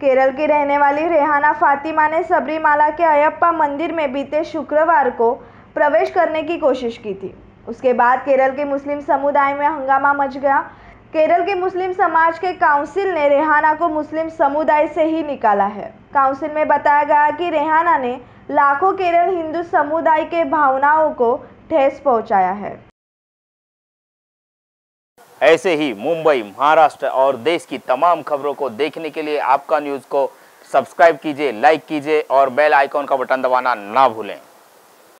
केरल की रहने वाली रेहाना फातिमा ने सबरीमाला के अयप्पा मंदिर में बीते शुक्रवार को प्रवेश करने की कोशिश की थी उसके बाद केरल के मुस्लिम समुदाय में हंगामा मच गया केरल के मुस्लिम समाज के काउंसिल ने रेहाना को मुस्लिम समुदाय से ही निकाला है काउंसिल में बताया गया कि रेहाना ने लाखों केरल हिंदू समुदाय के भावनाओं को ठेस पहुंचाया है ऐसे ही मुंबई महाराष्ट्र और देश की तमाम खबरों को देखने के लिए आपका न्यूज़ को सब्सक्राइब कीजिए लाइक कीजिए और बेल आइकॉन का बटन दबाना ना भूलें